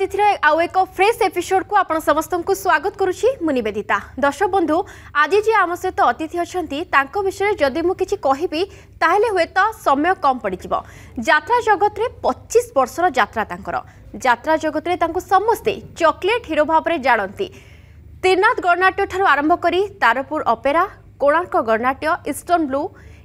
ଅତିଥିର ଆଉ ଏକ ଫ୍ରେଶ୍ ଏପିସୋଡକୁ ଆପଣ ସମସ୍ତଙ୍କୁ ସ୍ୱାଗତ କରୁଛି ମୁଁ ନିବେଦିତା ଦର୍ଶକ ବନ୍ଧୁ ଆଜି ଯିଏ ଆମ ସହିତ ଅତିଥି ଅଛନ୍ତି ତାଙ୍କ ବିଷୟରେ ଯଦି ମୁଁ କିଛି କହିବି ତାହେଲେ ହୁଏତ ସମୟ କମ୍ ପଡ଼ିଯିବ ଯାତ୍ରା ଜଗତରେ ପଚିଶ ବର୍ଷର ଯାତ୍ରା ତାଙ୍କର ଯାତ୍ରା ଜଗତରେ ତାଙ୍କୁ ସମସ୍ତେ ଚକୋଲେଟ୍ ହିରୋ ଭାବରେ ଜାଣନ୍ତି ତ୍ରିନାଥ ଗଣନାଟ୍ୟଠାରୁ ଆରମ୍ଭ କରି Tarapur opera Konark Gananatya eastern blue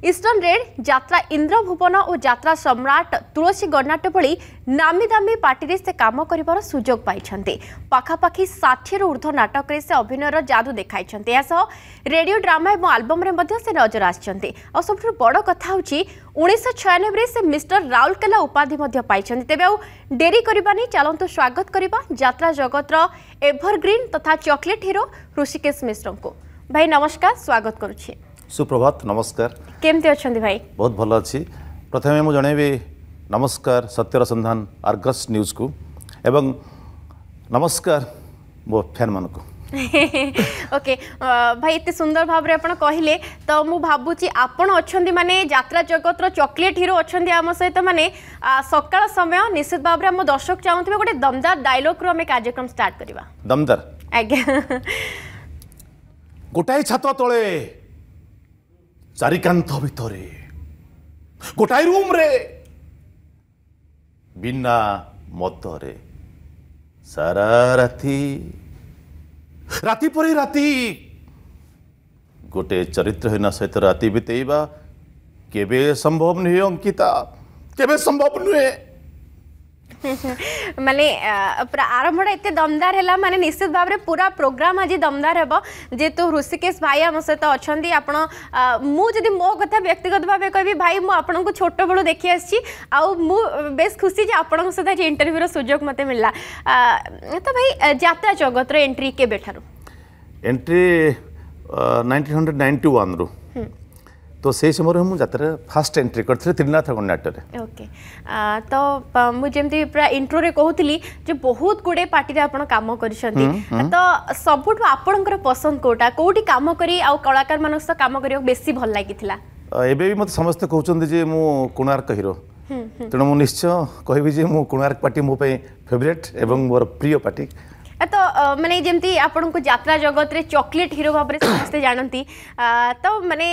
ଇଷ୍ଟର୍ଣ୍ଣରେ ଯାତ୍ରା ଇନ୍ଦ୍ରଭୁବନ ଓ ଯାତ୍ରା ସମ୍ରାଟ ତୁଳସୀ ଗର୍ଣ୍ଣାଟ ଭଳି ନାମୀ ଦାମୀ ପାର୍ଟିରେ ସେ କାମ କରିବାର ସୁଯୋଗ ପାଇଛନ୍ତି ପାଖାପାଖି ଷାଠିଏରୁ ଉର୍ଦ୍ଧ୍ୱ ନାଟକରେ ସେ ଅଭିନୟର ଜାଦୁ ଦେଖାଇଛନ୍ତି ଏହାସହ ରେଡିଓ ଡ୍ରାମା ଏବଂ ଆଲବମ୍ରେ ମଧ୍ୟ ସେ ନଜର ଆସିଛନ୍ତି ଆଉ ସବୁଠାରୁ ବଡ଼ କଥା ହେଉଛି ଉଣେଇଶହ ଛୟାନବେରେ ସେ ମିଷ୍ଟର ରାଉରକେଲା ଉପାଧି ମଧ୍ୟ ପାଇଛନ୍ତି ତେବେ ଆଉ ଡେରି କରିବାନି ଚାଲନ୍ତୁ ସ୍ୱାଗତ କରିବା ଯାତ୍ରା ଜଗତର ଏଭରଗ୍ରୀନ୍ ତଥା ଚକୋଲେଟ୍ ହିରୋ ହୃଷିକେଶ ମିଶ୍ରଙ୍କୁ ଭାଇ ନମସ୍କାର ସ୍ୱାଗତ କରୁଛି সুপ্রভাত নমস্কার কেমতি অনেক ভাই বহু ভাল অছি প্রথমে মু জনাইবি নমস্কার সত্যর সন্ধান আর্গস নিউজ কু এবং নমস্কার মো ফ্যান মানুষ ওকে ভাই এত সুন্দর ভাবে আপনার কহিলে তো মু ভাবুছি আপন অনেক মানে যাত্রা জগতর চকলেট হিরো অনেক আম সহিত মানে সকাল সময় নিশ্চিত ভাবে আমার দর্শক চাহুবে গোটে দমদার ডায়লগ রু আমি কার্যক্রম স্টার্ট করা দমদার আজ্ঞা গোটাই ছাত তলে চারিকান্ত ভিতরে গোটাই রুমরে বিনা মদরে সারা রাতি রাতি পরে রাতি গোটে চরিত্রহীন সহিত রাতি বিতেইবা কেবে সম্ভব নুহে অঙ্কিতা কেবে সম্ভব নুহে ମାନେ ଆରମ୍ଭଟା ଏତେ ଦମଦାର ହେଲା ମାନେ ନିଶ୍ଚିତ ଭାବରେ ପୁରା ପ୍ରୋଗ୍ରାମ୍ ଆଜି ଦମଦାର ହେବ ଯେହେତୁ ହୃଷିକେଶ ଭାଇ ଆମ ସହିତ ଅଛନ୍ତି ଆପଣ ମୁଁ ଯଦି ମୋ କଥା ବ୍ୟକ୍ତିଗତ ଭାବେ କହିବି ଭାଇ ମୁଁ ଆପଣଙ୍କୁ ଛୋଟବେଳୁ ଦେଖି ଆସିଛି ଆଉ ମୁଁ ବେଶ୍ ଖୁସି ଯେ ଆପଣଙ୍କ ସହିତ ଆଜି ଇଣ୍ଟରଭ୍ୟୁର ସୁଯୋଗ ମୋତେ ମିଳିଲା ତ ଭାଇ ଯାତ୍ରା ଜଗତର ଏଣ୍ଟ୍ରି କେବେଠାରୁ ଏଣ୍ଟ୍ରି ନାଇଣ୍ଟିନ୍ ହଣ୍ଡ୍ରେଡ଼ ନାଇଣ୍ଟି ୱାନ୍ରୁ তো সেই সময়ରୁ ମୁଁ ଯାତ୍ରାରେ ଫାଷ୍ଟ ଏଣ୍ଟ୍ରି କରିଥିଲି ତ୍ରିନାଥ ଗଣନାଟ୍ୟରେ ଓକେ ତ ମୁଁ ଯେମିତି ପୁରା ଇଣ୍ଟ୍ରୋରେ କହୁଥିଲି ଯେ ବହୁତ ଗୁଡ଼ିଏ ପାର୍ଟିରେ ଆପଣ କାମ କରିଛନ୍ତି ତ ସବୁଠୁ ଆପଣଙ୍କର ପସନ୍ଦ କେଉଁଟା କେଉଁଠି କାମ କରି ଆଉ କଳାକାରମାନଙ୍କ ସହ କାମ କରିବାକୁ ବେଶୀ ଭଲ ଲାଗିଥିଲା ଏବେ ବି ମୋତେ ସମସ୍ତେ କହୁଛନ୍ତି ଯେ ମୁଁ କୋଣାର୍କ ହିରୋ ତେଣୁ ମୁଁ ନିଶ୍ଚୟ କହିବି ଯେ ମୁଁ କୋଣାର୍କ ପାର୍ଟି ମୋ ପାଇଁ ଫେଭରେଟ୍ ଏବଂ ମୋର ପ୍ରିୟ ପାର୍ଟି ତ ମାନେ ଯେମିତି ଆପଣଙ୍କୁ ଯାତ୍ରା ଜଗତରେ ଚକୋଲେଟ୍ ହିରୋ ଭାବରେ ସମସ୍ତେ ଜାଣନ୍ତି ତ ମାନେ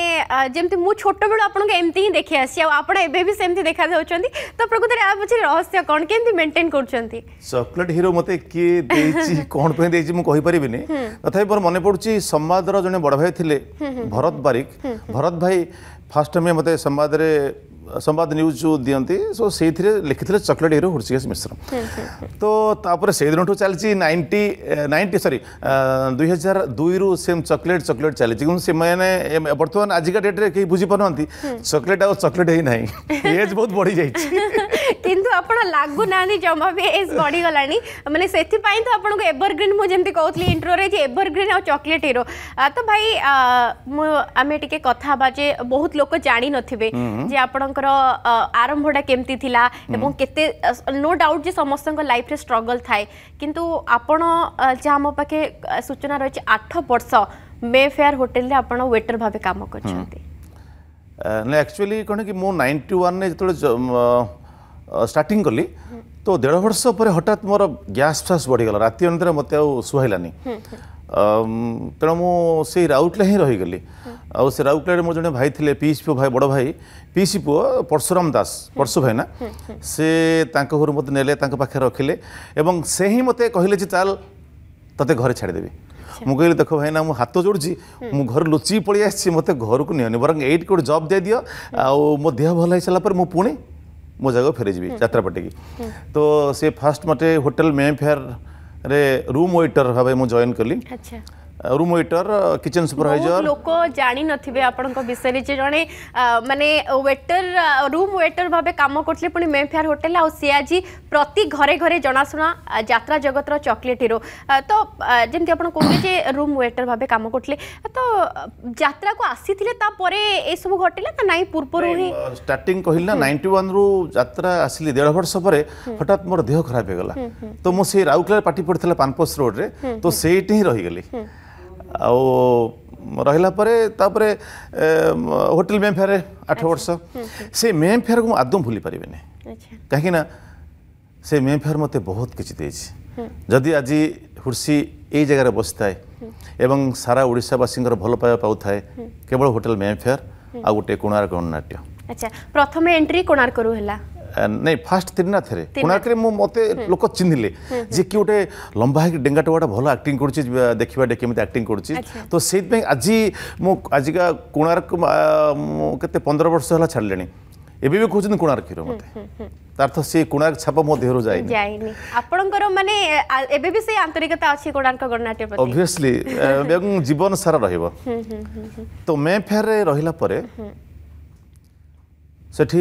ଯେମିତି ମୁଁ ଛୋଟବେଳୁ ଆପଣଙ୍କୁ ଏମିତି ହିଁ ଦେଖି ଆସିଛି ଆଉ ଆପଣ ଏବେ ବି ସେମିତି ଦେଖାଯାଉଛନ୍ତି ତ ପ୍ରକୃତରେ ଆ ପଛରେ ରହସ୍ୟ କ'ଣ କେମିତି ମେଣ୍ଟେନ୍ କରୁଛନ୍ତି ଚକୋଲେଟ୍ ହିରୋ ମୋତେ କିଏ ଦେଇଛି କ'ଣ ପାଇଁ ଦେଇଛି ମୁଁ କହିପାରିବିନି ତଥାପି ମୋର ମନେ ପଡ଼ୁଛି ସମ୍ବାଦର ଜଣେ ବଡ଼ ଭାଇ ଥିଲେ ଭରତ ବାରିକ ଭରତ ଭାଇ ଫାର୍ଷ୍ଟ ଟାଇମ୍ ମୋତେ ସମ୍ବାଦରେ संवाद न्यूज जो दिखती सो से लिखी थे चकोलेट हिरो हृषिकेश मिश्र हम्म, हम्म। तो तापर से दिनठ नाइंटी नाइंटी सरी दुई दुई रु सेम चकोलेट चकोलेट चली बर्तमान आजिका डेट्रे बुझी पार ना आ चकोलेट ही एज बहुत बढ़ी जाए କିନ୍ତୁ ଆପଣ ଲାଗୁନାହାନ୍ତି ଜମା ବି ଏଜ୍ ବଢ଼ିଗଲାଣି ମାନେ ସେଥିପାଇଁ ତ ଆପଣଙ୍କୁ ଏଭରଗ୍ରୀନ୍ ମୁଁ ଯେମିତି କହୁଥିଲି ଇଣ୍ଟ୍ରୋରେ ଯେ ଏଭରଗ୍ରୀନ୍ ଆଉ ଚକୋଲେଟ୍ ହିରୋ ତ ଭାଇ ମୁଁ ଆମେ ଟିକେ କଥା ହେବା ଯେ ବହୁତ ଲୋକ ଜାଣିନଥିବେ ଯେ ଆପଣଙ୍କର ଆରମ୍ଭଟା କେମିତି ଥିଲା ଏବଂ କେତେ ନୋ ଡାଉଟ୍ ଯେ ସମସ୍ତଙ୍କ ଲାଇଫ୍ରେ ଷ୍ଟ୍ରଗଲ୍ ଥାଏ କିନ୍ତୁ ଆପଣ ଯାହା ଆମ ପାଖେ ସୂଚନା ରହିଛି ଆଠ ବର୍ଷ ମେ ଫେୟାର ହୋଟେଲରେ ଆପଣ ୱେଟର ଭାବେ କାମ କରିଛନ୍ତି ନା ଆକ୍ଚୁଆଲି କ'ଣ କି ମୁଁ ନାଇଣ୍ଟି ୱାନ୍ରେ ଯେତେବେଳେ स्टार्टिंग कलि तो डेढ़ वर्ष पर हठात म ग्यास फ्यास बढिगल राति अन्त म सुहै लि तौरकेला हिँड रहिगली से म जे भाइले पिसी पो भाइ बड भाइ पिसि पु परशुरम दास परशु भना सिङ्गर मेले त घर छाडिदेबि महिलि देख ना म हात जोडु मु घर घर को आरूनी बरङ्ग गएर जब दिइदियो आउ मोह भयो हैसार म पु मो जगह फेरीजी जत्रापटी हम्म। की हम्म। तो सी फास्ट मत होटेल मे फेयर रूम वेटर भाव मुझे जॉन कली अच्छा। રૂમ વેટર કિચન સુપરવાઇઝર લોકો જાણી નથિબે આપણકો વિષયરે જે જણે માને વેટર રૂમ વેટર ભાવે કામ કરતલે પણ મેફેર હોટેલ આ સે આજી પ્રતિ ઘરે ઘરે જણાશુણા જાત્રા જગતર ચોકલેટ હીરો તો જેમતિ આપણ કહુલે જે રૂમ વેટર ભાવે કામ કરતલે તો જાત્રાકુ આસીଥିଲେ તા પરે એ સબુ ઘટિલા તા નાઈ પૂર્વરુ હિ સ્ટાર્ટિંગ કહિલ ના 91 રુ જાત્રા આસિલી દેଢ଼ વર્ષ ପରେ ହଠାତ୍ ମୋର ଦେହ ଖରାପ ହେଇଗଲା ତ ମୁଁ ସେଇ ରାଉରକେଲା ପାଟି ପଡ଼ିଥିଲା ପାନପୋସ୍ ରୋଡ଼ରେ ତ ସେଇଠି ହିଁ ରହିଗଲି ଆଉ ରହିଲା ପରେ ତାପରେ ହୋଟେଲ ମେମ୍ ଫେୟାର ଆଠ ବର୍ଷ ସେ ମେମ୍ ଫେୟାରକୁ ମୁଁ ଆଦୌ ଭୁଲି ପାରିବିନି କାହିଁକିନା ସେ ମେମ୍ ଫେୟାର ମୋତେ ବହୁତ କିଛି ଦେଇଛି ଯଦି ଆଜି ହୁର୍ସି ଏଇ ଜାଗାରେ ବସିଥାଏ ଏବଂ ସାରା ଓଡ଼ିଶାବାସୀଙ୍କର ଭଲ ପାଇବା ପାଉଥାଏ କେବଳ ହୋଟେଲ ମେମ୍ ଫେୟାର ଆଉ ଗୋଟେ କୋଣାର୍କ ନାଟ୍ୟ ଆଚ୍ଛା ପ୍ରଥମେ ଏଣ୍ଟ୍ରି କୋଣାର୍କରୁ ହେଲା ନାଇଁ ଫାଷ୍ଟ ତ୍ରିନାଥ ରେ କୋଣାର୍କରେ ମୁଁ ମୋତେ ଲୋକ ଚିହ୍ନିଲେ ଯେ କି ଗୋଟେ ଲମ୍ବା ହେଇକି ଡେଙ୍ଗାଟୁଆଟା ଭଲ ଆକ୍ଟିଂ କରୁଛି ଦେଖିବା କେମିତି ଆକ୍ଟିଂ କରୁଛି ତ ସେଇଥିପାଇଁ ଆଜି ମୁଁ ଆଜିକା କୋଣାର୍କ କେତେ ପନ୍ଦର ବର୍ଷ ହେଲା ଛାଡ଼ିଲେଣି ଏବେ ବି କହୁଛନ୍ତି କୋଣାର୍କ ହିରୋ ମୋତେ ତାର୍ଥ ସେ କୋଣାର୍କ ଛାପ ମୋ ଦେହରୁ ଯାଇନି ଯାଇନି ଆପଣଙ୍କର ମାନେ ଏବେ ବି ସେଇ ଆନ୍ତରିକତା ଅଛି କୋଣାର୍କ ଗଣନାଟ୍ୟ ପ୍ରତି ଅବଭିୟସଲି ଏବଂ ଜୀବନ ସାରା ରହିବ ତ ମେ ଫେୟାରରେ ରହିଲା ପରେ ସେଠି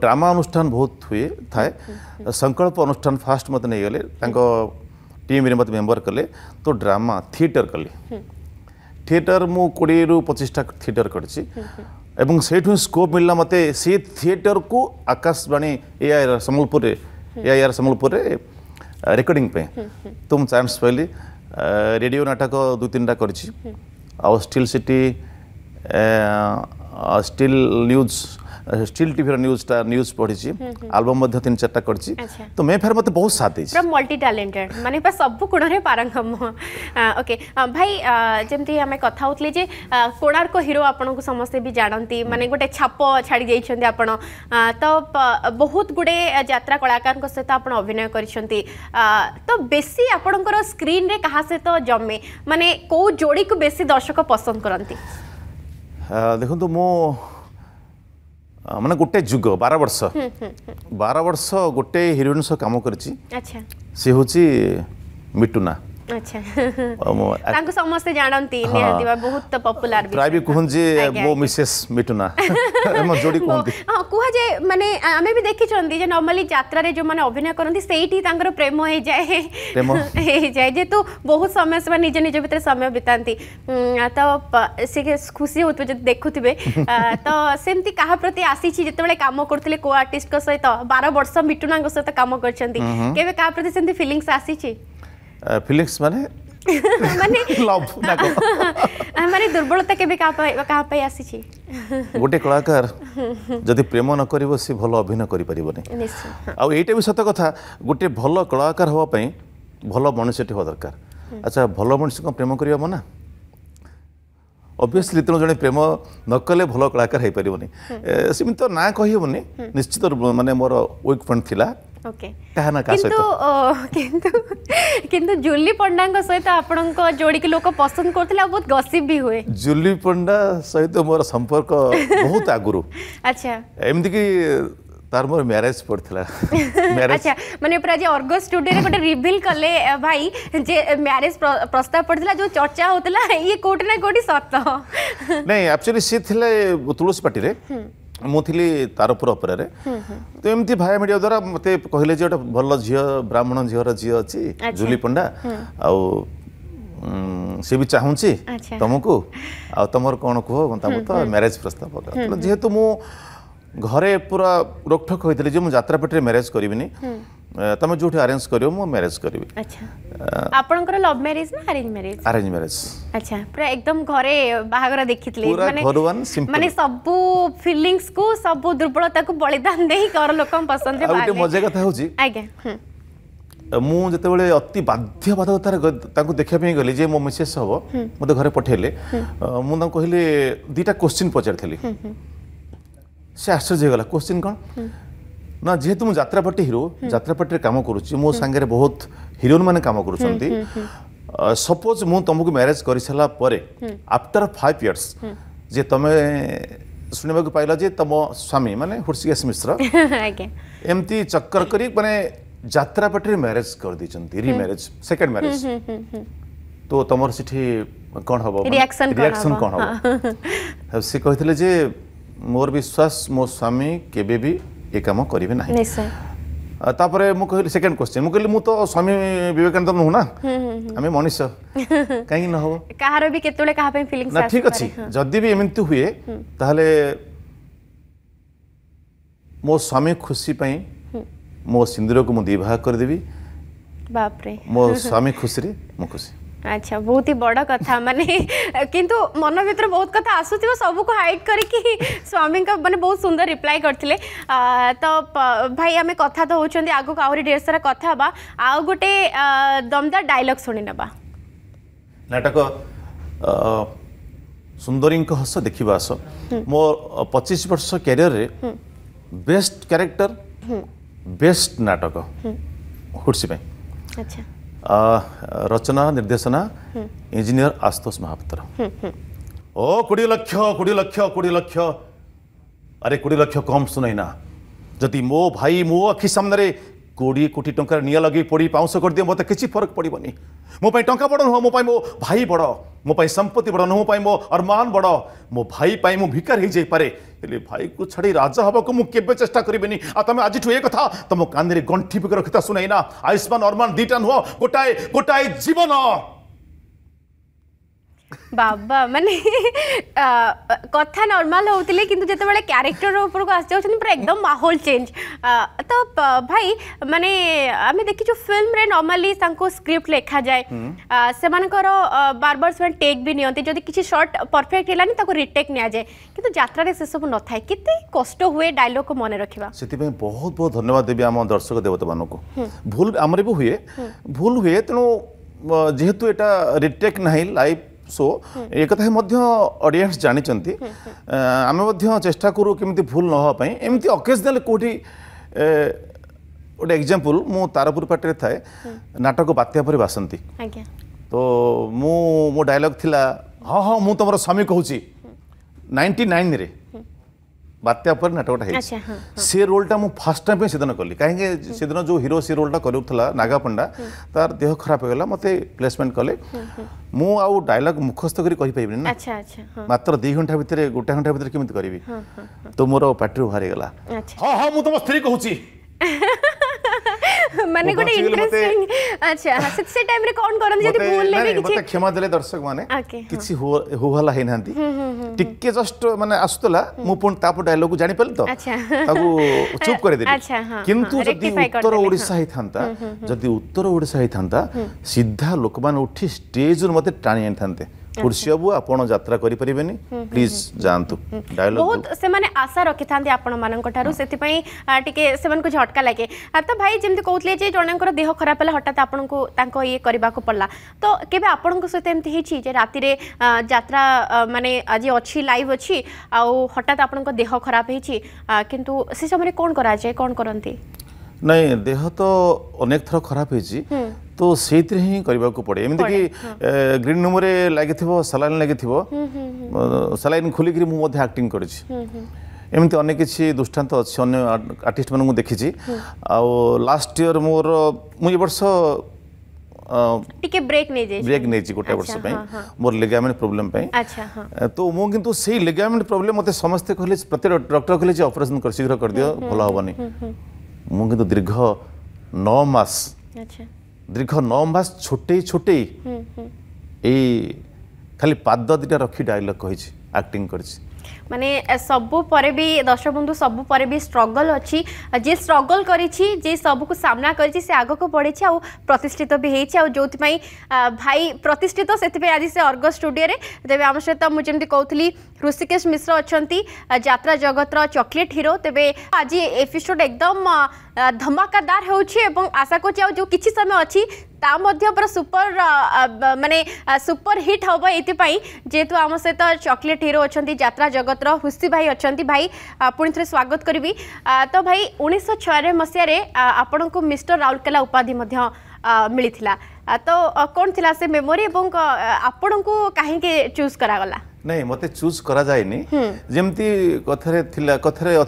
ଡ୍ରାମା ଅନୁଷ୍ଠାନ ବହୁତ ହୁଏ ଥାଏ ସଂକଳ୍ପ ଅନୁଷ୍ଠାନ ଫାଷ୍ଟ ମୋତେ ନେଇଗଲେ ତାଙ୍କ ଟିମ୍ରେ ମୋତେ ମେମ୍ବର କଲେ ତ ଡ୍ରାମା ଥିଏଟର କଲି ଥିଏଟର ମୁଁ କୋଡ଼ିଏରୁ ପଚିଶଟା ଥିଏଟର କରିଛି ଏବଂ ସେଇଠୁ ହିଁ ସ୍କୋପ୍ ମିଳିଲା ମୋତେ ସେ ଥିଏଟରକୁ ଆକାଶବାଣୀ ଏଆଇଆର ସମ୍ବଲପୁରରେ ଏଆଇଆର ସମ୍ବଲପୁରରେ ରେକର୍ଡ଼ିଂ ପାଇଁ ତ ମୁଁ ଚାନ୍ସ ପାଇଲି ରେଡ଼ିଓ ନାଟକ ଦୁଇ ତିନିଟା କରିଛି ଆଉ steel city steel news steel টিভির নিউজটা নিউজ পড়িছি আলবম মধ্যে তিন চারটা করছি আচ্ছা। তো মে ফের মতে বহুত সাথ দিছি পুরা মাল্টি ট্যালেন্টেড মানে পুরা সব কোণরে পারঙ্গম ওকে ভাই যেমতি আমি কথা হতলি যে কোণার্ক হিরো আপনাকে সমস্তে বি জানন্তি মানে গোটে ছাপ ছাড়ি যাইছেন আপন তো বহুত গুড়ে যাত্রা কলাকারଙ୍କ সহিত আপন অভিনয় করিছন্তি তো বেশি আপনার স্ক্রিন রে কাহা সহিত জমে মানে কেউ যোড়ি কু বেশি দর্শক পছন্দ করন্তি ଦେଖନ୍ତୁ ମୁଁ ମାନେ ଗୋଟେ ଯୁଗ ବାର ବର୍ଷ ବାର ବର୍ଷ ଗୋଟେ ହିରୋଇନ୍ ସହ କାମ କରିଛି ସେ ହେଉଛି ମିଟୁନା अच्छा तांको समस्त जानंती नेहती बा बहुत पॉपुलर भी ट्राई भी जे वो मिसेस मिटुना हम जोडी कहनती हां कुहा जे माने हमें भी देखि छंदी जे नॉर्मली यात्रा रे जो माने अभिनय करनती सेहीटी तांकर प्रेम होय जाय प्रेम होय जाय जे तो बहुत समय से निजे निजे भीतर समय बितांती तो से खुशी होत जे देखुतिबे तो सेमती कहा प्रति आसी छी जेतेबेले काम करथले को आर्टिस्ट को सहित 12 वर्ष मिटुना को सहित काम करछंती केबे का प्रति सेमती फीलिंग्स आसी छी ଫିଲିଙ୍ଗସ୍ ମାନେ ମାନେ ଲଭ୍ ନା କ'ଣ ମାନେ ଦୁର୍ବଳତା କେବେ କାହା ପାଇଁ ଆସିଛି ଗୋଟେ କଳାକାର ଯଦି ପ୍ରେମ ନ କରିବ ସେ ଭଲ ଅଭିନୟ କରିପାରିବନି ଆଉ ଏଇଟା ବି ସତ କଥା ଗୋଟେ ଭଲ କଳାକାର ହେବା ପାଇଁ ଭଲ ମଣିଷଟି ହେବା ଦରକାର ଆଚ୍ଛା ଭଲ ମଣିଷକୁ ପ୍ରେମ କରିବା ମନା ଅବଭିୟସ୍ଲି ତେଣୁ ଜଣେ ପ୍ରେମ ନ କଲେ ଭଲ କଳାକାର ହେଇପାରିବନି ସେମିତି ତ ନାଁ କହିହେବନି ନିଶ୍ଚିତ ମାନେ ମୋର ୱିକ୍ ପଏଣ୍ଟ ଥିଲା କିନ୍ତୁ କିନ୍ତୁ କିନ୍ତୁ ଜୁଲି ପଣ୍ଡାଙ୍କ ସହିତ ଆପଣଙ୍କ ଯୋଡ଼ିକି ଲୋକ ପସନ୍ଦ କରୁଥିଲେ ଆଉ ବହୁତ ଗସିପ୍ ବି ହୁଏ ଜୁଲି ପଣ୍ଡା ସହିତ ମୋର ସମ୍ପର୍କ ବହୁତ ଆଗରୁ ଆଚ୍ଛା ଏମିତିକି তার মোর ম্যারেজ পড়িলা আচ্ছা মানে পুরা যে অর্গস স্টুডিওরে গোটে রিভিল কলে ভাই যে ম্যারেজ প্রস্তাব পড়িলা যে চর্চা হতলা ইয়ে কোটি না কোটি সত নাই অ্যাকচুয়ালি সি থিলে তুলসী পাটিরে ମୁଁ ଥିଲି ତାରପୁର ଅପରାରେ ତ ଏମିତି ଭାୟା ମିଡ଼ିଆ ଦ୍ୱାରା ମୋତେ କହିଲେ ଯେ ଗୋଟେ ଭଲ ଝିଅ ବ୍ରାହ୍ମଣ ଝିଅର ଝିଅ ଅଛି ଜୁଲି ପଣ୍ଡା ଆଉ ସେ ବି ଚାହୁଁଛି ତମକୁ ଆଉ ତମର କ'ଣ କୁହ ତାଙ୍କୁ ତ ମ୍ୟାରେଜ୍ ପ୍ରସ୍ତାବ ଯେହେତୁ ମୁଁ ଘରେ ପୁରା ରୋକଠୋକ ହୋଇଥିଲେ ଯେ ମୁଁ ଯାତ୍ରାପେଟରେ ମ୍ୟାରେଜ୍ କରିବିନି ତମେ ଯୋଉଠି ଆରେଞ୍ଜ କରିବ ମୁଁ ମ୍ୟାରେଜ କରିବି ଆପଣଙ୍କର ଲଭ ମ୍ୟାରେଜ ନା ଆରେଞ୍ଜ ମ୍ୟାରେଜ ଆରେଞ୍ଜ ମ୍ୟାରେଜ ଆଚ୍ଛା ପୁରା ଏକଦମ ଘରେ ବାହାଘର ଦେଖିଥିଲେ ମାନେ ମାନେ ସବୁ ଫିଲିଂସ୍ କୁ ସବୁ ଦୁର୍ବଳତାକୁ ବଳିଦାନ ଦେଇ ଘର ଲୋକଙ୍କ ପସନ୍ଦରେ ଗୋଟେ ମଜା କଥା ହଉଛି ଆଜ୍ଞା ମୁଁ ଯେତେବେଳେ ଅତି ବାଧ୍ୟବାଧକତାରେ ତାଙ୍କୁ ଦେଖିବା ପାଇଁ ଗଲି ଯେ ମୋ ମିସେସ୍ ହବ ମୋତେ ଘରେ ପଠେଇଲେ ମୁଁ ତାଙ୍କୁ କହିଲି ଦୁଇଟା କୋଶ୍ଚିନ୍ ପଚାରିଥିଲି ସେ ଆଶ୍ଚର୍ଯ୍ୟ ହେଇଗଲା କୋଶ୍ଚିନ୍ କ'ଣ ନା ଯେହେତୁ ମୁଁ ଯାତ୍ରାପାଟି ହିରୋ ଯାତ୍ରାପାଟିରେ କାମ କରୁଛି ମୋ ସାଙ୍ଗରେ ବହୁତ ହିରୋଇନ୍ ମାନେ କାମ କରୁଛନ୍ତି ସପୋଜ୍ ମୁଁ ତୁମକୁ ମ୍ୟାରେଜ୍ କରିସାରିଲା ପରେ ଆଫ୍ଟର ଫାଇଭ୍ ଇୟର୍ସ ଯେ ତୁମେ ଶୁଣିବାକୁ ପାଇଲ ଯେ ତୁମ ସ୍ୱାମୀ ମାନେ ହୃଷିକେଶ ମିଶ୍ର ଏମିତି ଚକ୍କର କରି ମାନେ ଯାତ୍ରାପାଟିରେ ମ୍ୟାରେଜ୍ କରିଦେଇଛନ୍ତି ରିମ୍ୟାରେଜ୍ ସେକେଣ୍ଡ ମ୍ୟାରେଜ୍ ତ ତୁମର ସେଠି କ'ଣ ହେବ ରିଆକ୍ସନ୍ କ'ଣ ହେବ ସେ କହିଥିଲେ ଯେ ମୋର ବିଶ୍ୱାସ ମୋ ସ୍ୱାମୀ କେବେ ବି ଏ କାମ କରିବେ ନାହିଁ ତାପରେ ମୁଁ କହିଲି ସେକେଣ୍ଡ କ୍ୱେଶ୍ଚିନ୍ ମୁଁ କହିଲି ମୁଁ ତ ସ୍ୱାମୀ ବିବେକାନନ୍ଦ ନୁହଁ ନା ଆମେ ମଣିଷ କାହିଁକି ନ ହବ କାହାର ବି କେତେବେଳେ କାହା ପାଇଁ ଫିଲିଂ ନା ଠିକ୍ ଅଛି ଯଦି ବି ଏମିତି ହୁଏ ତାହେଲେ ମୋ ସ୍ୱାମୀ ଖୁସି ପାଇଁ ମୋ ସିନ୍ଦୁରକୁ ମୁଁ ଦୁଇ ଭାଗ କରିଦେବି ବାପରେ ମୋ ସ୍ୱାମୀ ଖୁସିରେ ମୁଁ ଖୁସି अच्छा बहुत ही बड़ कथा माने किंतु मन भितर बहुत कथा आसु थी सब को हाइड कर स्वामी का मानते बहुत सुंदर रिप्लाई करते तो भाई आम कथा तो होती आगे आहरी ढेर सारा कथा आ गोटे दमदार डायलग शुणी ना नाटक सुंदरी हस देखा हस हम्म। मो पचीस वर्ष क्यारिये बेस्ट क्यारेक्टर बेस्ट नाटक हम्म। हुडसी अच्छा रचना निर्देशना इन्जिनयर आशतोष महापात्र ओ कि लक्षिलक्ष अरे कि लक्ष कम सुनैना जति मो भाइ मो आखि सामन कि टाँड लगि पोडी पाँस गरिदियो मतलब कि फरक पर्वनी मोप टा बड़ नुहो मोपाई मो भाइ बढ म सम्पत्ति बढ नु मोप अरू मन बड मो भाइ म भिकर है जाइपार ହେଲେ ଭାଇକୁ ଛାଡ଼ି ରାଜା ହେବାକୁ ମୁଁ କେବେ ଚେଷ୍ଟା କରିବିନି ଆଉ ତମେ ଆଜିଠୁ ଏ କଥା ତମ କାନ୍ଦିରେ ଗଣ୍ଠି ବିକ ରଖିତା ଶୁଣେଇନା ଆୟୁଷ୍ମାନ ଅରମାନ ଦୁଇଟା ନୁହଁ ଗୋଟାଏ ଗୋଟାଏ ଜୀବନ বাবা মানে কথা নর্মাল হোলে কিন্তু যেতবে ক্যারেক্টর উপরক আসি যাচ্ছেন পুরো একদম মাহোল চেঞ্জ তো ভাই মানে আমি দেখিছু ফিল্মরে নর্মালি তাঁকু স্ক্রিপ্ট লেখা যায় সেমানকর বারবার সে টেক বি নিয়ন্তি যদি কিছু শর্ট পরফেক্ট হেলানি তাকে রিটেক নিয়া যায় কিন্তু যাত্রার সেসব নথায় কেতে কষ্ট হুয়ে ডায়লগ মনে রাখবা সেপাই বহুত বহুত ধন্যবাদ দেবি আমার দর্শক দেবতা মানুষ ভুল আমার বি হুয়ে ভুল হুয়ে তেমন যেহেতু এটা রিটেক না লাইভ ସୋ ଏ କଥା ମଧ୍ୟ ଅଡ଼ିଏନ୍ସ ଜାଣିଛନ୍ତି ଆମେ ମଧ୍ୟ ଚେଷ୍ଟା କରୁ କେମିତି ଭୁଲ ନ ହେବା ପାଇଁ ଏମିତି ଅକେଜନାଲି କେଉଁଠି ଗୋଟେ ଏକ୍ଜାମ୍ପଲ୍ ମୁଁ ତାରପୁର ପାଟିରେ ଥାଏ ନାଟକ ବାତ୍ୟା ପରେ ବାସନ୍ତି ତ ମୁଁ ମୋ ଡାଇଲଗ୍ ଥିଲା ହଁ ହଁ ମୁଁ ତୁମର ସ୍ୱାମୀ କହୁଛି ନାଇଣ୍ଟି ନାଇନ୍ରେ ବାତ୍ୟା ଉପରେ ନାଟକଟା ହେଇଛି ସେ ରୋଲ୍ଟା ମୁଁ ଫାର୍ଷ୍ଟ ଟାଇମ୍ ପାଇଁ ସେଦିନ କଲି କାହିଁକି ସେଦିନ ଯେଉଁ ହିରୋ ସେ ରୋଲ୍ଟା କରୁଥିଲା ନାଗା ପଣ୍ଡା ତାର ଦେହ ଖରାପ ହେଇଗଲା ମୋତେ ପ୍ଲେସମେଣ୍ଟ କଲେ ମୁଁ ଆଉ ଡାଇଲଗ୍ ମୁଖସ୍ଥ କରି କହିପାରିବିନି ନା ମାତ୍ର ଦୁଇ ଘଣ୍ଟା ଭିତରେ ଗୋଟେ ଘଣ୍ଟା ଭିତରେ କେମିତି କରିବି ତ ମୋର ପାଟିରୁ ବାହାରିଗଲା ହଁ ହଁ ମୁଁ ତମ ସ୍ତ୍ରୀ କହୁଛି ମାନେ ଗୋଟେ ଇଣ୍ଟରେଷ୍ଟିଂ ଆଚ୍ଛା ସେତେ ସେ ଟାଇମରେ କ'ଣ କରନ୍ତି ଯଦି ଭୁଲ ଲାଗେ କିଛି ମତେ କ୍ଷମା ଦେଲେ ଦର୍ଶକ ମାନେ କିଛି ହୁହାଲା ହେଇନାହାନ୍ତି ଟିକେ ଜଷ୍ଟ ମାନେ ଆସୁଥିଲା ମୁଁ ପୁଣି ତାପ ଡାଇଲଗ୍ ଜାଣି ପାରିଲି ତ ତାକୁ ଚୁପ୍ କରିଦେଲି କିନ୍ତୁ ଯଦି ଉତ୍ତର ଓଡ଼ିଶା ହେଇଥାନ୍ତା ଯଦି ଉତ୍ତର ଓଡ଼ିଶା ହେଇଥାନ୍ତା ସିଧା ଲୋକମାନେ ଉଠି ଷ୍ଟେଜରୁ ମତେ ଟାଣି ଆଣିଥାନ୍ତେ କୃଷି ବାବୁ ଆପଣ ଯାତ୍ରା କରିପାରିବେନି ପ୍ଲିଜ୍ ଯାଆନ୍ତୁ ବହୁତ ସେମାନେ ଆଶା ରଖିଥାନ୍ତି ଆପଣମାନଙ୍କ ଠାରୁ ସେଥିପାଇଁ ଟିକେ ସେମାନଙ୍କୁ ଝଟକା ଲାଗେ ତ ଭାଇ ଯେମିତି କହୁଥିଲେ ଯେ ଜଣଙ୍କର ଦେହ ଖରାପ ହେଲା ହଠାତ୍ ଆପଣଙ୍କୁ ତାଙ୍କ ଇଏ କରିବାକୁ ପଡ଼ିଲା ତ କେବେ ଆପଣଙ୍କ ସହିତ ଏମିତି ହେଇଛି ଯେ ରାତିରେ ଯାତ୍ରା ମାନେ ଆଜି ଅଛି ଲାଇଭ୍ ଅଛି ଆଉ ହଠାତ୍ ଆପଣଙ୍କ ଦେହ ଖରାପ ହେଇଛି କିନ୍ତୁ ସେ ସମୟରେ କ'ଣ କରାଯାଏ କ'ଣ କରନ୍ତି ନାଇଁ ଦେହ ତ ଅନେକ ଥର ଖରାପ ହେଇଛି তো ସେଇଥିରେ ହିଁ କରିବାକୁ ପଡ଼େ ଏମିତିକି ଗ୍ରୀନ୍ ରୁମ୍ରେ ଲାଗିଥିବ ସାଲାଇନ୍ ଲାଗିଥିବ ସାଲାଇନ୍ ଖୋଲିକିରି ମୁଁ ମଧ୍ୟ ଆକ୍ଟିଂ କରିଛି ଏମିତି ଅନେକ କିଛି ଦୃଷ୍ଟାନ୍ତ ଅଛି ଅନ୍ୟ ଆର୍ଟିଷ୍ଟମାନଙ୍କୁ ଦେଖିଛି ଆଉ ଲାଷ୍ଟ ଇୟର ମୋର ମୁଁ ଏ ବର୍ଷ ଟିକେ ବ୍ରେକ୍ ନେଇଯାଇଛି ବ୍ରେକ୍ ନେଇଛି ଗୋଟେ ବର୍ଷ ପାଇଁ ମୋର ଲିଗାମେଣ୍ଟ ପ୍ରୋବ୍ଲେମ୍ ପାଇଁ ତ ମୁଁ କିନ୍ତୁ ସେଇ ଲିଗାମେଣ୍ଟ ପ୍ରୋବ୍ଲେମ୍ ମୋତେ ସମସ୍ତେ କହିଲେ ପ୍ରତି ଡକ୍ଟର କହିଲେ ଯେ ଅପରେସନ୍ କରି ଶୀଘ୍ର କରିଦିଅ ଭଲ ହେବନି ମୁଁ କିନ୍ତୁ ଦୀର୍ଘ ନଅ ମାସ দীর্ঘ ন মাস ছোটেই ছোটেই এই খালি পাদ দুইটা রক্ষি ডায়লগ কইছি আক্টিং করেছি মানে সবু পরে বি দর্শবন্ধু সবু পরে বি স্ট্রগল অছি যে স্ট্রগল করেছি যে সবুকু সামনা করেছি সে আগকু পড়েছি আউ প্রতিষ্ঠিত বি হয়েছি আউ যোপাই ভাই প্রতিষ্ঠিত সেপাই আজি সে অর্গ স্টুডিও রে তেবে আমার সহ মু যেমি কৌলি ঋষিকেশ মিশ্র অছন্তি যাত্রা জগতর চকলেট হিরো তেবে আজি এপিসোড একদম ধমাকাদার হেউছি এবং আশা করছি আউ যে কিছু সময় অছি তা মধ্যে পুরা সুপর মানে সুপর হিট হব এইপাই যেহেতু আম সহিত চকলেট হিরো অনেক যাত্রা জগতর হুসি ভাই অনেক ভাই পুঁ থে স্বাগত করবি তো ভাই উনিশশো ছয়ানবে মশায় আপনার মিস্টর রাউরকেলা উপাধি মিলি তো কোণ লা সে মেমোরি এবং আপনার কী চুজ করা গলা নাই মতো চুজ করা যায়নি যেমতি কথার কথার অ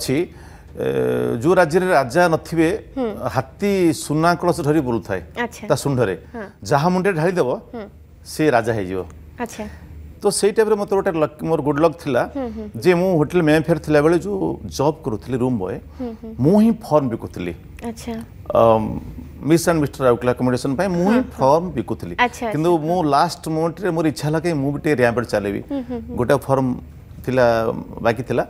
ଯେଉଁ ରାଜ୍ୟରେ ରାଜା ନଥିବେ ହାତୀ ସୁନା କଳସ ଧରି ବୁଲୁଥାଏ ତା ଶୁଣ୍ଢରେ ଯାହା ମୁଣ୍ଡରେ ଢାଳିଦେବ ସେ ରାଜା ହେଇଯିବ ତ ସେଇ ଟାଇପ୍ରେ ମୋତେ ଗୋଟେ ମୋର ଗୁଡ୍ ଲକ୍ ଥିଲା ଯେ ମୁଁ ହୋଟେଲ ମେ ଫେୟାର ଥିଲାବେଳେ ଯେଉଁ ଜବ୍ କରୁଥିଲି ରୁମ୍ ବଏ ମୁଁ ହିଁ ଫର୍ମ ବିକୁଥିଲି miss and mister Rourkela accommodation ପାଇଁ ମୁଁ ହିଁ ଫର୍ମ ବିକୁଥିଲି କିନ୍ତୁ ମୁଁ ଲାଷ୍ଟ ମୋମେଣ୍ଟରେ ମୋର ଇଚ୍ଛା ହେଲା କି ମୁଁ ବି ଟିକେ ର୍ୟାମ୍ପରେ ଚାଲିବି ଗୋଟେ ଫର୍ମ ଥିଲା ବାକି ଥିଲା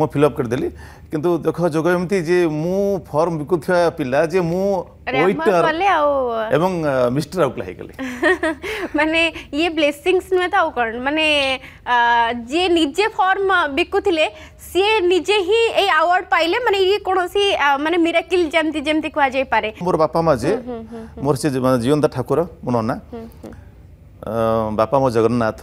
ମୁଁ ଫିଲ୍ଅପ୍ କରିଦେଲି କିନ୍ତୁ ଦେଖ ଯୋଗ ଏମିତି ଯେ ମୁଁ ଫର୍ମ ବିକୁଥିବା ପିଲା ଯେ ମୁଁ ୱେଟର ଏବଂ ମିଷ୍ଟର ରାଉରକେଲା ହେଇଗଲି ମାନେ ଇଏ ବ୍ଲେସିଂସ୍ ନୁହେଁ ତ ଆଉ କ'ଣ ମାନେ ଯିଏ ନିଜେ ଫର୍ମ ବିକୁଥିଲେ ସିଏ ନିଜେ ହିଁ ଏଇ ଆୱାର୍ଡ ପାଇଲେ ମାନେ ଇଏ କୌଣସି ମାନେ ମିରାକିଲ୍ ଯେମିତି ଯେମିତି କୁହାଯାଇପାରେ ମୋର ବାପା ମା ଯେ ମୋର ସେ ଜୀବନ୍ତ ଠାକୁର ମୋ ନନା ବାପା ମୋ ଜଗନ୍ନାଥ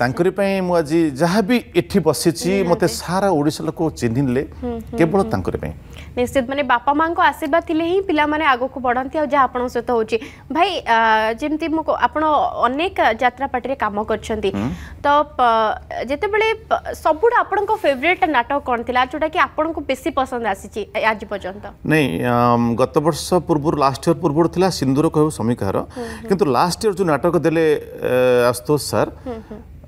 ତାଙ୍କରି ପାଇଁ ମୁଁ ଆଜି ଯାହା ବି ଏଠି ବସିଛି ମୋତେ ସାରା ଓଡ଼ିଶା ଲୋକ ଚିହ୍ନିଲେ କେବଳ ତାଙ୍କରି ପାଇଁ ନିଶ୍ଚିତ ମାନେ ବାପା ମାଆଙ୍କ ଆଶୀର୍ବାଦ ଥିଲେ ହିଁ ପିଲାମାନେ ଆଗକୁ ବଢ଼ନ୍ତି ଆଉ ଯାହା ଆପଣଙ୍କ ସହିତ ହେଉଛି ଭାଇ ଯେମିତି ମୁଁ ଆପଣ ଅନେକ ଯାତ୍ରାପାଟିରେ କାମ କରିଛନ୍ତି ତ ଯେତେବେଳେ ସବୁଠୁ ଆପଣଙ୍କ ଫେଭରେଟ୍ ନାଟକ କ'ଣ ଥିଲା ଯେଉଁଟାକି ଆପଣଙ୍କୁ ବେଶୀ ପସନ୍ଦ ଆସିଛି ଆଜି ପର୍ଯ୍ୟନ୍ତ ନାଇଁ ଗତ ବର୍ଷ ପୂର୍ବରୁ ଲାଷ୍ଟ ଇୟର ପୂର୍ବରୁ ଥିଲା ସିନ୍ଦୁର କହିବ ସମୀକାର କିନ୍ତୁ ଲାଷ୍ଟ ଇୟର ଯେଉଁ ନାଟକ ଦେଲେ ଆଶୁତୋଷ ସାର୍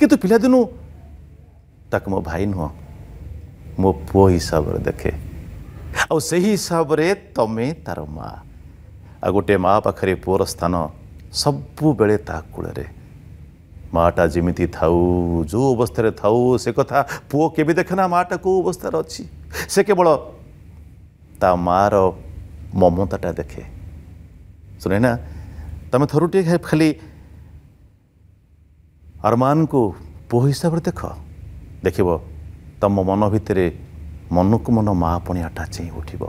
କିନ୍ତୁ ପିଲାଦିନୁ ତାକୁ ମୋ ଭାଇ ନୁହଁ ମୋ ପୁଅ ହିସାବରେ ଦେଖେ ଆଉ ସେହି ହିସାବରେ ତମେ ତାର ମା ଆଉ ଗୋଟିଏ ମା ପାଖରେ ପୁଅର ସ୍ଥାନ ସବୁବେଳେ ତା କୂଳରେ ମାଟା ଯେମିତି ଥାଉ ଯେଉଁ ଅବସ୍ଥାରେ ଥାଉ ସେ କଥା ପୁଅ କେବେ ଦେଖେ ନା ମାଆଟା କେଉଁ ଅବସ୍ଥାରେ ଅଛି ସେ କେବଳ ତା ମାଆର ମମତାଟା ଦେଖେ ଶୁଣେ ନା ତମେ ଥରୁଟିଏ ଖାଲି अरमान को पोह हिसाब से देखो देखिए वो तम मनो भी तेरे मनु को मनो माँ पुण्य अटाचे ही उठी बो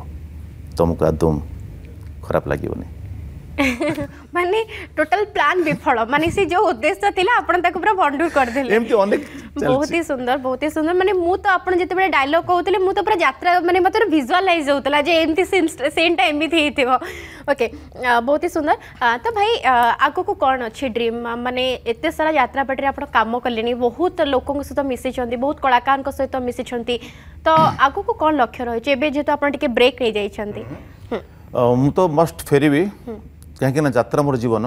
तम खराब लगी होनी माने टोटल प्लान विफल माने से जो उद्देश्य थिला आपण तक पूरा बंडुर कर देले एमति अनेक बहुत ही सुंदर बहुत ही सुंदर माने मु तो आपण जते बेले डायलॉग कहतले मु तो पूरा यात्रा माने मते विजुअलाइज होतला जे एमति सेम टाइम भी थी थिवो ओके बहुत ही सुंदर तो भाई आगो को कोन अछि ड्रीम माने एते सारा यात्रा पटरे आपण काम करलेनी बहुत लोकों को सहित मिसि छंती बहुत कलाकार को सहित मिसि छंती तो आगो को कोन लक्ष्य रहै छै एबे जे तो आपण टिके ब्रेक नै जाय छंती मु तो मस्ट फेरी भी କାହିଁକିନା ଯାତ୍ରା ମୋର ଜୀବନ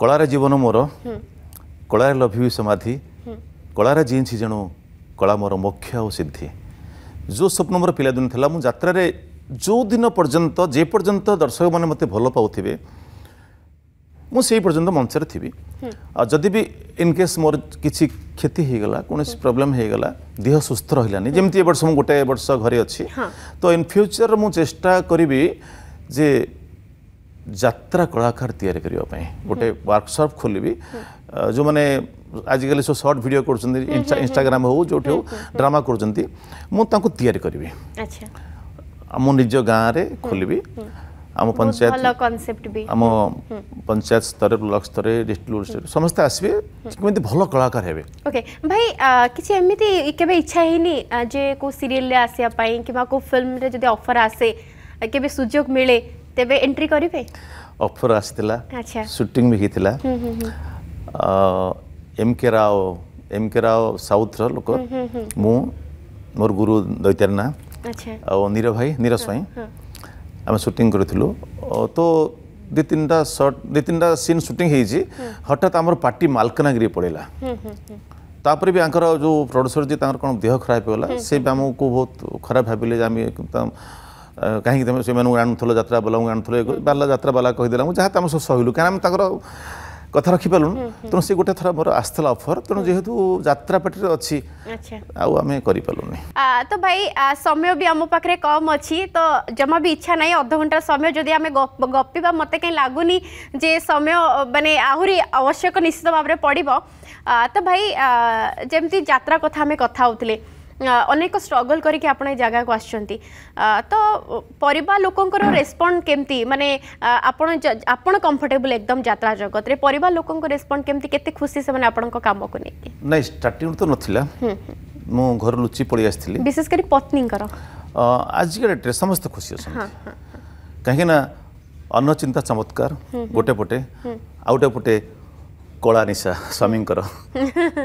କଳାରେ ଜୀବନ ମୋର କଳାରେ ଲଭିବି ସମାଧି କଳାରେ ଜିଇଁଛି ଯେଣୁ କଳା ମୋର ମୋକ୍ଷ ଆଉ ସିଦ୍ଧି ଯେଉଁ ସ୍ୱପ୍ନ ମୋର ପିଲାଦିନ ଥିଲା ମୁଁ ଯାତ୍ରାରେ ଯେଉଁ ଦିନ ପର୍ଯ୍ୟନ୍ତ ଯେ ପର୍ଯ୍ୟନ୍ତ ଦର୍ଶକମାନେ ମୋତେ ଭଲ ପାଉଥିବେ ମୁଁ ସେଇ ପର୍ଯ୍ୟନ୍ତ ମଞ୍ଚରେ ଥିବି ଆଉ ଯଦି ବି ଇନକେସ୍ ମୋର କିଛି କ୍ଷତି ହେଇଗଲା କୌଣସି ପ୍ରୋବ୍ଲେମ୍ ହେଇଗଲା ଦେହ ସୁସ୍ଥ ରହିଲାନି ଯେମିତି ଏ ବର୍ଷ ମୁଁ ଗୋଟେ ବର୍ଷ ଘରେ ଅଛି ତ ଇନ୍ ଫ୍ୟୁଚର୍ ମୁଁ ଚେଷ୍ଟା କରିବି ଯେ जात्रा कलाकार तैयार गोटे वर्कसप खोल जो मैंने आज कल सब सर्ट भिड कर इनग्राम हूँ जो ड्रामा कर मो निज गाँव खोल आम ब्लक स्तर समस्त आसपे भल हम्म। हम्म। आसे তেবে এন্ট্রি করিবে অফর আসিলা শুটিং বি হইতিলা M K Rao M K Rao সাউথর লোক মু মোর গুরু দৈতারনা ଆଉ ନିର ଭାଇ ନିର ସ୍ୱାଇଁ ଆମେ ସୁଟିଂ କରିଥିଲୁ ତ ଦୁଇ ତିନିଟା ସର୍ଟ ଦୁଇ ତିନିଟା ସିନ୍ ସୁଟିଂ ହେଇଛି ହଠାତ୍ ଆମର ପାର୍ଟି ମାଲକାନଗିରି ପଳେଇଲା ତାପରେ ବି ତାଙ୍କର ଯେଉଁ ପ୍ରଡ୍ୟୁସର ଯିଏ ତାଙ୍କର କ'ଣ ଦେହ ଖରାପ ହେଇଗଲା ସେ ବି ଆମକୁ ବହୁତ ଖରାପ ଭାବିଲେ ଯେ ଆମେ କାହିଁକି ତମେ ସେମାନଙ୍କୁ ଆଣୁଥିଲ ଯାତ୍ରା ବାଲାଙ୍କୁ ଆଣୁଥିଲ ବାଲା ଯାତ୍ରା ବାଲା କହିଦେଲା ମୁଁ ଯାହା ତ ଆମେ ସବୁ ସହିଲୁ କାରଣ ଆମେ ତାଙ୍କର କଥା ରଖିପାରିଲୁନି ତେଣୁ ସେ ଗୋଟେ ଥର ମୋର ଆସିଥିଲା ଅଫର ତେଣୁ ଯେହେତୁ ଯାତ୍ରା ପାର୍ଟିରେ ଅଛି ଆଉ ଆମେ କରିପାରିଲୁନି ତ ଭାଇ ସମୟ ବି ଆମ ପାଖରେ କମ୍ ଅଛି ତ ଜମା ବି ଇଚ୍ଛା ନାହିଁ ଅଧଘଣ୍ଟା ସମୟ ଯଦି ଆମେ ଗପିବା ମୋତେ କାହିଁ ଲାଗୁନି ଯେ ସମୟ ମାନେ ଆହୁରି ଆବଶ୍ୟକ ନିଶ୍ଚିତ ଭାବରେ ପଡ଼ିବ ତ ଭାଇ ଯେମିତି ଯାତ୍ରା କଥା ଆମେ କଥା ହେଉଥିଲେ ଅନେକ ଷ୍ଟ୍ରଗଲ୍ କରିକି ଆପଣ ଏ ଜାଗାକୁ ଆସିଛନ୍ତି ତ ପରିବାର ଲୋକଙ୍କର ରେସ୍ପଣ୍ଡ କେମିତି ମାନେ ଆପଣ ଆପଣ କମ୍ଫର୍ଟେବୁଲ୍ ଏକଦମ ଯାତ୍ରା ଜଗତରେ ପରିବାର ଲୋକଙ୍କ ରେସ୍ପଣ୍ଡ କେମିତି କେତେ ଖୁସି ସେମାନେ ଆପଣଙ୍କ କାମକୁ ନେଇକି ନାଇଁ ଷ୍ଟାର୍ଟିଂ ତ ନଥିଲା ମୁଁ ଘରୁ ଲୁଚି ପଳେଇ ଆସିଥିଲି ବିଶେଷ କରି ପତ୍ନୀଙ୍କର ଆଜିକା ଡେଟ୍ରେ ସମସ୍ତେ ଖୁସି ଅଛନ୍ତି କାହିଁକି ନା ଅନ୍ନଚିନ୍ତା ଚମତ୍କାର ଗୋଟେ ପଟେ ଆଉ ଗୋଟେ ପଟେ କଳା ନିଶା ସ୍ୱାମୀଙ୍କର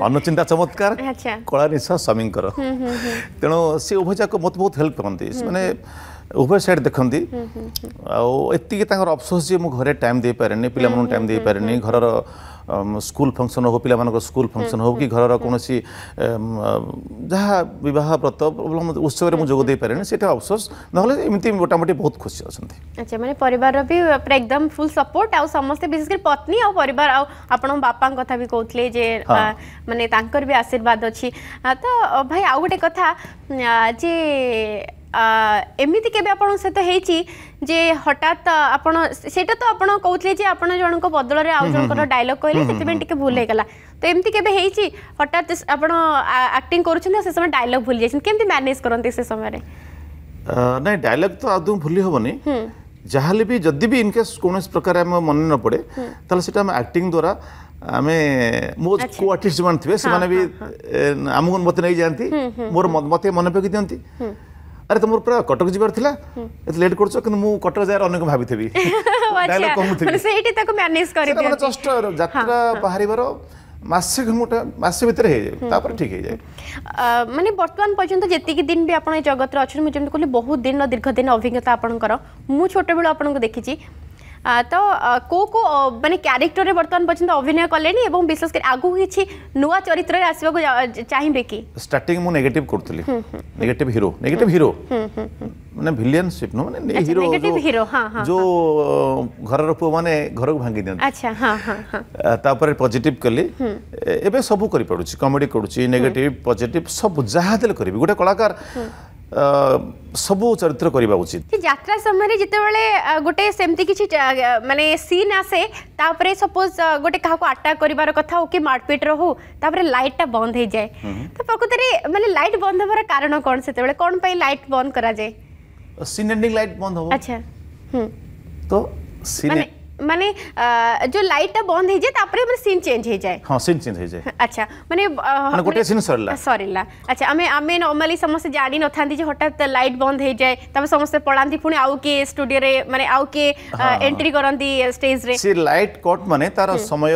ଅନୁଚିନ୍ତା ଚମତ୍କାର କଳା ନିଶା ସ୍ୱାମୀଙ୍କର ତେଣୁ ସେ ଉଭୟ ଯାକ ମୋତେ ବହୁତ ହେଲ୍ପ କରନ୍ତି ମାନେ ଉଭୟ ସାଇଡ୍ ଦେଖନ୍ତି ଆଉ ଏତିକି ତାଙ୍କର ଅଫସୋସ ଯେ ମୁଁ ଘରେ ଟାଇମ୍ ଦେଇପାରେନି ପିଲାମାନଙ୍କୁ ଟାଇମ୍ ଦେଇପାରେନି ଘରର ସ୍କୁଲ ଫଙ୍କସନ୍ ହଉ ପିଲାମାନଙ୍କର ସ୍କୁଲ ଫଙ୍କସନ୍ ହଉ କି ଘରର କୌଣସି ଯାହା ବିବାହ ବ୍ରତ ଉତ୍ସବରେ ମୁଁ ଯୋଗ ଦେଇପାରେନି ସେଇଟା ଅଫସୋସ ନହେଲେ ଏମିତି ମୋଟାମୋଟି ବହୁତ ଖୁସି ଅଛନ୍ତି ଆଚ୍ଛା ମାନେ ପରିବାରର ବି ପୁରା ଏକଦମ ଫୁଲ୍ ସପୋର୍ଟ ଆଉ ସମସ୍ତେ ବିଶେଷ କରି ପତ୍ନୀ ଆଉ ପରିବାର ଆଉ ଆପଣଙ୍କ ବାପାଙ୍କ କଥା ବି କହୁଥିଲେ ଯେ ମାନେ ତାଙ୍କର ବି ଆଶୀର୍ବାଦ ଅଛି ତ ଭାଇ ଆଉ ଗୋଟେ କଥା ଯେ ଏମିତି କେବେ ଆପଣଙ୍କ ସହିତ ହେଇଛି ଯେ ହଠାତ୍ ଆପଣ ସେଇଟା ତ ଆପଣ କହୁଥିଲେ ଯେ ଆପଣ ଜଣଙ୍କ ବଦଳରେ ଆଉ ଜଣଙ୍କର ଡାଇଲଗ୍ କହିଲେ ସେଥିପାଇଁ ଟିକେ ଭୁଲ ହେଇଗଲା ତ ଏମିତି କେବେ ହେଇଛି ହଠାତ୍ ଆପଣ ଆକ୍ଟିଂ କରୁଛନ୍ତି ଆଉ ସେ ସମୟରେ ଡାଇଲଗ୍ ଭୁଲି ଯାଇଛନ୍ତି କେମିତି ମ୍ୟାନେଜ୍ କରନ୍ତି ସେ ସମୟରେ ନାଇଁ ଡାଇଲଗ୍ ତ ଆଦୌ ଭୁଲି ହେବନି ଯାହାହେଲେ ବି ଯଦି ବି ଇନକେସ୍ କୌଣସି ପ୍ରକାର ଆମ ମନେ ନ ପଡ଼େ ତାହେଲେ ସେଟା ଆମେ ଆକ୍ଟିଂ ଦ୍ୱାରା ଆମେ ମୋ କୋ ଆର୍ଟିଷ୍ଟ ଯେଉଁମାନେ ଥିବେ ସେମାନେ ବି ଆମକୁ ମୋତେ ନେଇଯାଆନ୍ତି ମୋର ମୋତେ ମନେ ପକାଇ ଦିଅନ୍ତି আরে তোমার পুরা কটক যাবার লা এত লেট করছো কিন্তু মু কটক যাওয়ার অনেক ভাবিথিবি ডায়লগ কমুথিবি সেইটি তাকে ম্যানেজ করে দিও কষ্ট যাত্রা বাহারিবার মাসে ঘুমটা মাসে ভিতরে হয়ে যায় তারপরে ঠিক হয়ে যায় মানে বর্তমান পর্যন্ত যেতিকি দিন বি আপনার জগতরে অছেন মু যেমন কইলি বহুত দিন দীর্ঘ দিন অভিজ্ঞতা আপনার মু ছোটবেলা আপনাকে দেখিছি তো কেউ কেউ মানে ক্যারেক্টরে বর্তমান পর্যন্ত অভিনয় কলে এবং বিশেষ করে আগুক কিছু নূয়া চরিত্রে আসবাক চাইবে কি স্টার্টিং মু নেগেটিভ করুলি নেগেটিভ হিরো নেগেটিভ হিরো মানে ভিলিয়ানশিপ নো মানে হিরো নেগেটিভ হিরো হ্যাঁ হ্যাঁ যে ঘরর পুও মানে ঘরক ভাঙ্গি দিন আচ্ছা হ্যাঁ হ্যাঁ হ্যাঁ তারপরে পজিটিভ কলি এবে সবু করি পড়ুছি কমেডি করুছি নেগেটিভ পজিটিভ সবু যাহা দেলে করিবি গোটে কলাকার ସବୁ ଚରିତ୍ର କରିବା ଉଚିତ ଯାତ୍ରା ସମୟରେ ଯେତେବେଳେ ଗୋଟେ ସେମିତି କିଛି ମାନେ ସିନ୍ ଆସେ ତାପରେ ସପୋଜ ଗୋଟେ କାହାକୁ ଆଟାକ୍ କରିବାର କଥା ହଉ କି ମାରପିଟର ହଉ ତାପରେ ଲାଇଟ୍ଟା ବନ୍ଦ ହେଇଯାଏ ତ ପ୍ରକୃତରେ ମାନେ ଲାଇଟ୍ ବନ୍ଦ ହେବାର କାରଣ କ'ଣ ସେତେବେଳେ କ'ଣ ପାଇଁ ଲାଇଟ୍ ବନ୍ଦ କରାଯାଏ ସିନ୍ ଏଣ୍ଡିଂ ଲାଇଟ୍ ବନ୍ଦ ହବ ଆଚ୍ଛା ତ ସିନ୍ মানে যে লাইটটা বন্ধ হয়ে যায় তারপরে মানে সিন চেঞ্জ হয়ে যায় হ্যাঁ সিন চেঞ্জ হয়ে যায় আচ্ছা মানে মানে গোটে সিন সরলা সরলা আচ্ছা আমি আমি নর্মালি সমস্ত জানি নথান্তি যে হঠাৎ লাইট বন্ধ হয়ে যায় তারপরে সমস্ত পড়ান্তি পুনি আউ কে স্টুডিও রে মানে আউ কে এন্ট্রি করন্তি স্টেজ রে সে লাইট কট মানে তার সময়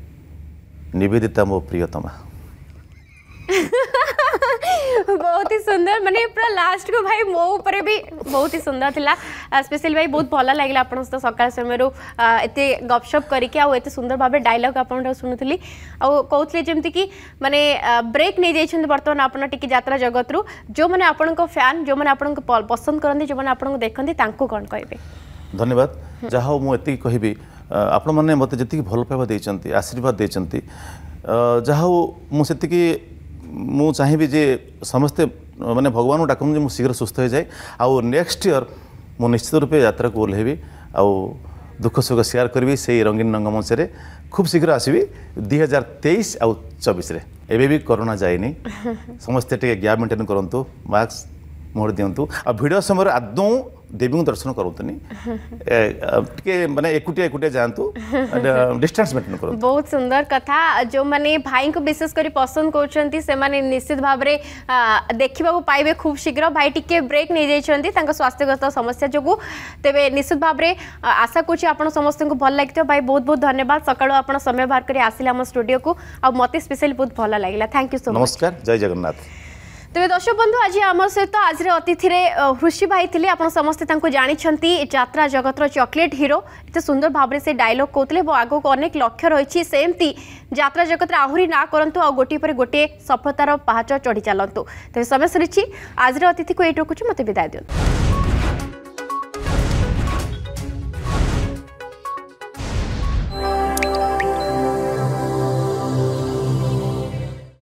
निवेदिता मो प्रियतमा बहुत ही सुंदर माने पूरा लास्ट को भाई मो ऊपर भी बहुत ही सुंदर थिला स्पेशल भाई बहुत भल लागिला आपण सहित सकाळ समयरो एते गपशप करिके आ एते सुंदर भाबे डायलॉग आपण सुनुथली आ कहउथले जेमति कि माने ब्रेक नै जाइछन वर्तमान आपण टिके यात्रा जगत रु जो माने आपण को फैन जो माने आपण को पसंद करंती जो माने आपण को देखंती तांको कोन कहबे धन्यवाद हम्म। जाहा मु एति कहबी ଆପଣମାନେ ମୋତେ ଯେତିକି ଭଲ ପାଇବା ଦେଇଛନ୍ତି ଆଶୀର୍ବାଦ ଦେଇଛନ୍ତି ଯାହା ହଉ ମୁଁ ସେତିକି ମୁଁ ଚାହିଁବି ଯେ ସମସ୍ତେ ମାନେ ଭଗବାନଙ୍କୁ ଡାକନ୍ତୁ ଯେ ମୁଁ ଶୀଘ୍ର ସୁସ୍ଥ ହୋଇଯାଏ ଆଉ ନେକ୍ସଟ ଇୟର ମୁଁ ନିଶ୍ଚିତ ରୂପେ ଯାତ୍ରାକୁ ଓହ୍ଲାଇବି ଆଉ ଦୁଃଖ ସୁଖ ସେୟାର କରିବି ସେଇ ରଙ୍ଗୀନ ରଙ୍ଗ ମଞ୍ଚରେ ଖୁବ୍ ଶୀଘ୍ର ଆସିବି ଦୁଇ ହଜାର ତେଇଶ ଆଉ ଚବିଶରେ ଏବେ ବି କରୋନା ଯାଇନି ସମସ୍ତେ ଟିକେ ଗ୍ୟାପ୍ ମେଣ୍ଟେନ୍ କରନ୍ତୁ ମାସ୍କ ମୁହଁରେ ଦିଅନ୍ତୁ ଆଉ ଭିଡ଼ ସମୟରେ ଆଦୌ ଦେବୀଙ୍କୁ ଦର୍ଶନ କରନ୍ତୁନି ଟିକେ ମାନେ ଏକୁଟିଆ ଏକୁଟିଆ ଯାଆନ୍ତୁ ଡିଷ୍ଟାନ୍ସ ମେଣ୍ଟେନ୍ କରନ୍ତୁ ବହୁତ ସୁନ୍ଦର କଥା ଯେଉଁମାନେ ଭାଇଙ୍କୁ ବିଶେଷ କରି ପସନ୍ଦ କରୁଛନ୍ତି ସେମାନେ ନିଶ୍ଚିତ ଭାବରେ ଦେଖିବାକୁ ପାଇବେ ଖୁବ୍ ଶୀଘ୍ର ଭାଇ ଟିକେ ବ୍ରେକ୍ ନେଇଯାଇଛନ୍ତି ତାଙ୍କ ସ୍ୱାସ୍ଥ୍ୟଗତ ସମସ୍ୟା ଯୋଗୁଁ ତେବେ ନିଶ୍ଚିତ ଭାବରେ ଆଶା କରୁଛି ଆପଣ ସମସ୍ତଙ୍କୁ ଭଲ ଲାଗିଥିବ ଭାଇ ବହୁତ ବହୁତ ଧନ୍ୟବାଦ ସକାଳୁ ଆପଣ ସମୟ ବାହାର କରି ଆସିଲେ ଆମ ଷ୍ଟୁଡ଼ିଓକୁ ଆଉ ମୋତେ ସ୍ପେଶାଲି ବହୁତ ଭଲ ଲାଗିଲା ଥ୍ୟାଙ୍କ ୟୁ ସୋ ମଚ୍ ନମସ୍କାର ଜୟ ଜଗନ୍ନାଥ তবে দর্শক বন্ধু আজ আমার সহ আজর অতিথি হৃষি ভাই লে আপনার সমস্ত তাঁকু জাঁচান যাত্রা জগতর চকলেট হিরো এত সুন্দর ভাবে সে ডায়লগ কৌলে এবং আগুক অনেক লক্ষ্য রয়েছে সেমতি যাত্রা জগতের আহরি না করতু আোটি পরে গোটিয়ে সফলতার পাহাচ চড়ি চালু তবে সময় সরিছি আজর অতিথি এইটুকু মতো বিদায় দিও